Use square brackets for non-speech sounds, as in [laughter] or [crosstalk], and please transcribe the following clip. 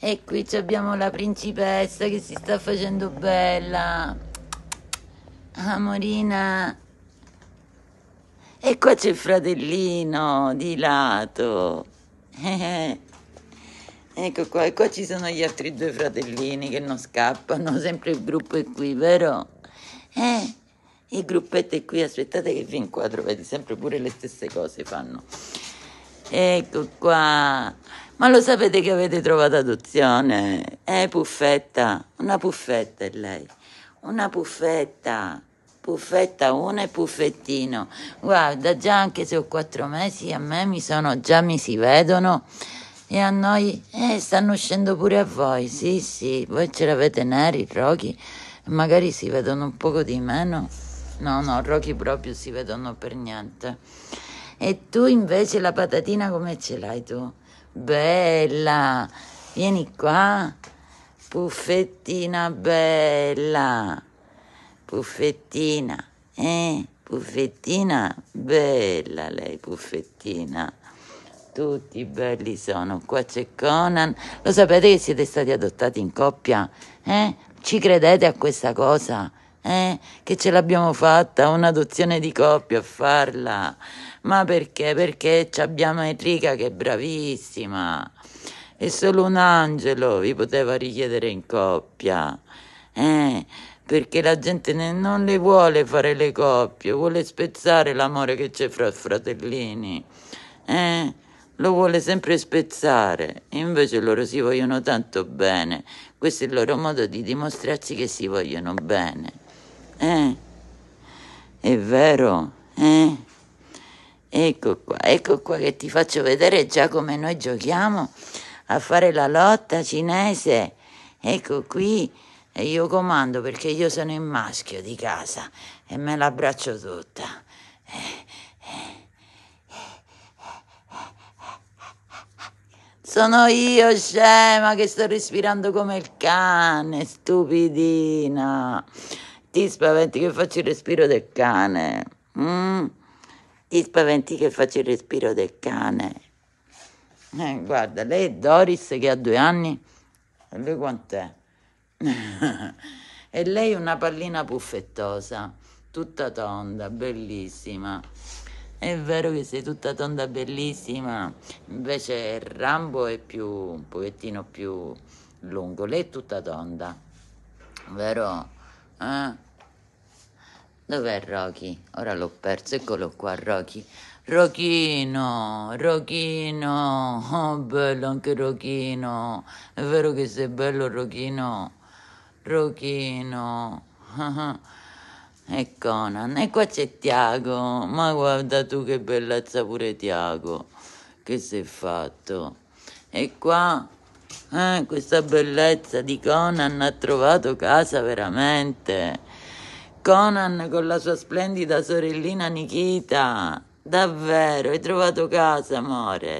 E qui abbiamo la principessa che si sta facendo bella. Amorina. Ah, e qua c'è il fratellino di lato. [laughs] ecco qua, e qua ci sono gli altri due fratellini che non scappano, sempre il gruppo è qui, vero? Eh, il gruppetto è qui, aspettate che vi inquadro, vedi, sempre pure le stesse cose fanno. Ecco qua. Ma lo sapete che avete trovato adozione? Eh, puffetta. Una puffetta è lei. Una puffetta. Puffetta 1 e puffettino. Guarda, già anche se ho quattro mesi, a me mi sono, già mi si vedono. E a noi, eh, stanno uscendo pure a voi, sì, sì, voi ce l'avete neri, roghi, magari si vedono un poco di meno. No, no, roghi proprio si vedono per niente. E tu invece la patatina come ce l'hai tu? Bella, vieni qua, puffettina bella, puffettina, eh, puffettina bella lei, puffettina. Tutti belli sono, qua c'è Conan, lo sapete che siete stati adottati in coppia? Eh? Ci credete a questa cosa? Eh, che ce l'abbiamo fatta un'adozione di coppia a farla. Ma perché? Perché abbiamo Enrica che è bravissima. E solo un angelo vi poteva richiedere in coppia. Eh, perché la gente ne, non le vuole fare le coppie, vuole spezzare l'amore che c'è fra fratellini. Eh, lo vuole sempre spezzare. Invece loro si vogliono tanto bene. Questo è il loro modo di dimostrarci che si vogliono bene eh? È vero, eh? Ecco qua, ecco qua che ti faccio vedere già come noi giochiamo a fare la lotta cinese. Ecco qui e io comando perché io sono il maschio di casa e me l'abbraccio tutta. Sono io, scema, che sto respirando come il cane, stupidina. Ti spaventi che faccio il respiro del cane. Mm. Ti spaventi che faccio il respiro del cane. Eh, guarda, lei è Doris che ha due anni. E lui quant'è? [laughs] e lei è una pallina puffettosa, tutta tonda, bellissima. È vero che sei tutta tonda bellissima, invece Rambo è più, un pochettino più lungo, lei è tutta tonda, vero? Ah. Dov'è Rocky? Ora l'ho perso, eccolo qua Rocky. Rochino, Rochino, oh bello anche Rochino, è vero che sei bello Rochino, Rochino, [laughs] e Conan, e qua c'è Tiago, ma guarda tu che bellezza pure Tiago, che sei fatto, e qua eh, questa bellezza di Conan ha trovato casa veramente. Conan con la sua splendida sorellina Nikita. Davvero, hai trovato casa, amore.